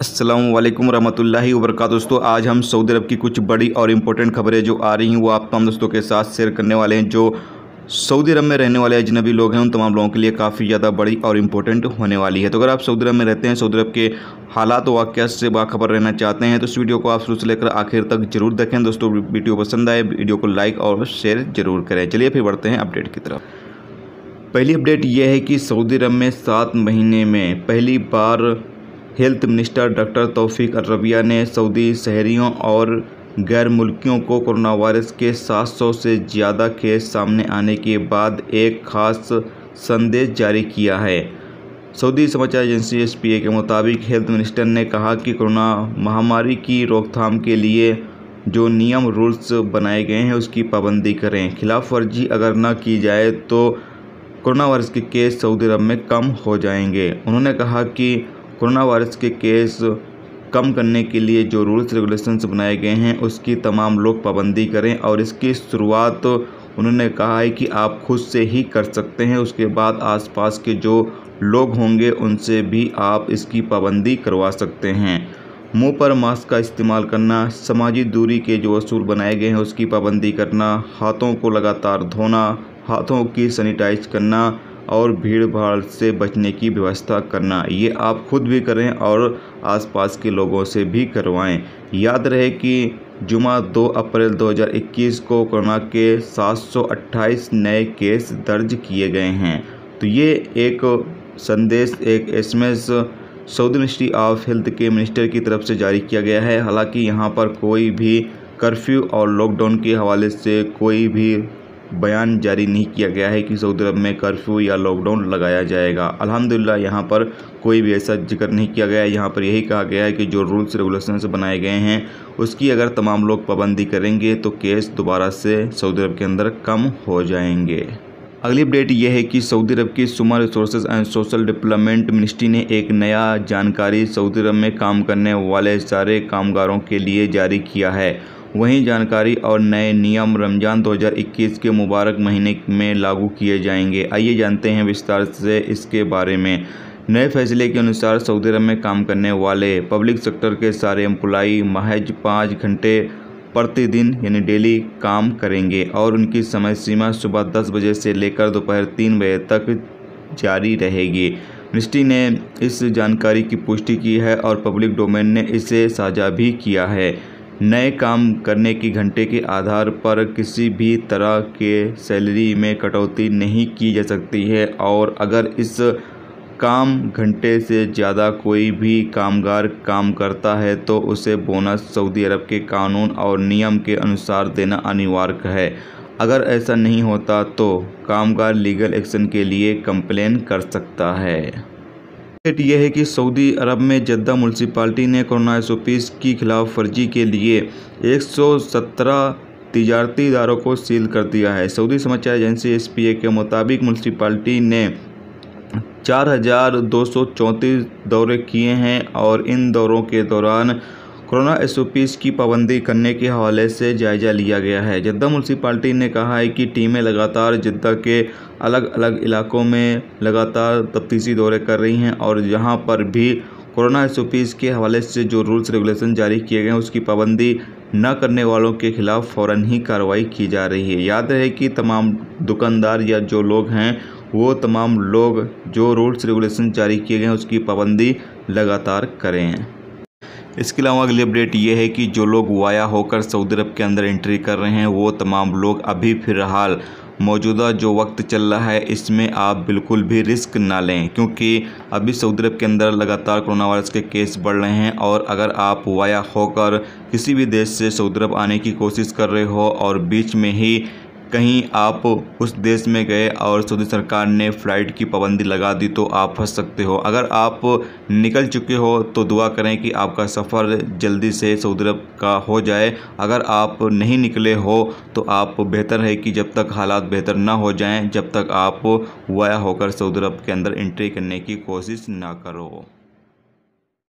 असलम वरहमल वर्क दोस्तों आज हम सऊदी अरब की कुछ बड़ी और इम्पोर्टेंट खबरें जो आ रही हैं वो आप तमाम दोस्तों के साथ शेयर करने वाले हैं जो सऊदी अरब में रहने वाले अजनबी लोग हैं उन तमाम लोगों के लिए काफ़ी ज़्यादा बड़ी और इम्पोर्टेंट होने वाली है तो अगर आप सऊदी अरब में रहते हैं सऊदी अरब के हालात तो वाक़ से बाखबर रहना चाहते हैं तो इस वीडियो को आप शुरू से लेकर आखिर तक जरूर देखें दोस्तों वीडियो पसंद आए वीडियो को लाइक और शेयर जरूर करें चलिए फिर बढ़ते हैं अपडेट की तरफ पहली अपडेट यह है कि सऊदी अरब में सात महीने में पहली बार health minister doctor Tawfiq Al Rabiah ने सऊदी शहरियों और गैर मुल्कियों को कोरोना वायरस के 700 से ज़्यादा केस सामने आने के बाद एक खास संदेश जारी किया है सऊदी समाचार एजेंसी एस पी ए के मुताबिक हेल्थ मिनिस्टर ने कहा कि कोरोना महामारी की रोकथाम के लिए जो नियम रूल्स बनाए गए हैं उसकी पाबंदी करें खिलाफ वर्जी अगर न की जाए तो कोरोना वायरस के केस सऊदी अरब में कम हो जाएंगे उन्होंने कहा कि कोरोना वायरस के केस कम करने के लिए जो रूल्स रेगुलेशंस बनाए गए हैं उसकी तमाम लोग पाबंदी करें और इसकी शुरुआत तो उन्होंने कहा है कि आप खुद से ही कर सकते हैं उसके बाद आसपास के जो लोग होंगे उनसे भी आप इसकी पाबंदी करवा सकते हैं मुंह पर मास्क का इस्तेमाल करना सामाजिक दूरी के जो असूल बनाए गए हैं उसकी पाबंदी करना हाथों को लगातार धोना हाथों की सैनिटाइज करना और भीड़ भाड़ से बचने की व्यवस्था करना ये आप खुद भी करें और आसपास के लोगों से भी करवाएं याद रहे कि जुमा 2 अप्रैल 2021 को कोरोना के 728 नए केस दर्ज किए गए हैं तो ये एक संदेश एक SMS Saudi ministry of health के मिनिस्टर की तरफ से जारी किया गया है हालांकि यहाँ पर कोई भी कर्फ्यू और लॉकडाउन के हवाले से कोई भी बयान जारी नहीं किया गया है कि सऊदी अरब में कर्फ्यू या लॉकडाउन लगाया जाएगा अल्हम्दुलिल्लाह यहाँ पर कोई भी ऐसा जिक्र नहीं किया गया यहाँ पर यही कहा गया है कि जो रूल्स रेगुलेशन बनाए गए हैं उसकी अगर तमाम लोग पाबंदी करेंगे तो केस दोबारा से सऊदी अरब के अंदर कम हो जाएंगे अगली अपडेट यह है कि सऊदी अरब की सुमा resources and social development ministry ने एक नया जानकारी सऊदी अरब में काम करने वाले सारे कामगारों के लिए जारी किया है वहीं जानकारी और नए नियम रमज़ान 2021 के मुबारक महीने में लागू किए जाएंगे आइए जानते हैं विस्तार से इसके बारे में नए फैसले के अनुसार सऊदी अरब में काम करने वाले पब्लिक सेक्टर के सारे एम्प्लाई महज पाँच घंटे प्रतिदिन यानी डेली काम करेंगे और उनकी समय सीमा सुबह दस बजे से लेकर दोपहर तीन बजे तक जारी रहेगी मिनिस्ट्री ने इस जानकारी की पुष्टि की है और पब्लिक डोमेन ने इसे साझा भी किया है नए काम करने की घंटे के आधार पर किसी भी तरह के सैलरी में कटौती नहीं की जा सकती है और अगर इस काम घंटे से ज़्यादा कोई भी कामगार काम करता है तो उसे बोनस सऊदी अरब के कानून और नियम के अनुसार देना अनिवार्य है अगर ऐसा नहीं होता तो कामगार लीगल एक्शन के लिए कंप्लेन कर सकता है अपडेट यह है कि सऊदी अरब में जद्दा म्यूनसिपाली ने कोरोना एस की खिलाफ वर्जी के लिए 117 तजारती इदारों को सील कर दिया है सऊदी समाचार एजेंसी एस के मुताबिक म्यूनसिपाली ने चार हज़ार दो सौ चौंतीस दौरे किए हैं और इन दौरों के दौरान कोरोना एस की पाबंदी करने के हवाले से जायजा लिया गया है जद्दा म्यूनसिपाल्टी ने कहा है कि टीमें लगातार जद्दा के अलग अलग इलाकों में लगातार तफ्तीशी दौरे कर रही हैं और यहाँ पर भी कोरोना एस के हवाले से जो रूल्स रेगुलेशन जारी किए गए हैं उसकी पाबंदी न करने वालों के खिलाफ फ़ौर ही कार्रवाई की जा रही है याद रहे कि तमाम दुकानदार या जो लोग हैं वो तमाम लोग जो रूल्स रेगुलेशन जारी किए गए हैं उसकी पाबंदी लगातार करें इसके अलावा अगली अपडेट ये है कि जो लोग वाया होकर सऊदी अरब के अंदर एंट्री कर रहे हैं वो तमाम लोग अभी फिलहाल मौजूदा जो वक्त चल रहा है इसमें आप बिल्कुल भी रिस्क ना लें क्योंकि अभी सऊदी अरब के अंदर लगातार कोरोना वायरस के केस बढ़ रहे हैं और अगर आप वाया होकर किसी भी देश से सऊदी अरब आने की कोशिश कर रहे हो और बीच में ही कहीं आप उस देश में गए और सऊदी सरकार ने फ़्लाइट की पाबंदी लगा दी तो आप फंस सकते हो अगर आप निकल चुके हो तो दुआ करें कि आपका सफ़र जल्दी से सऊदी अरब का हो जाए अगर आप नहीं निकले हो तो आप बेहतर है कि जब तक हालात बेहतर ना हो जाएं जब तक आप वाया होकर सऊदी अरब के अंदर एंट्री करने की कोशिश ना करो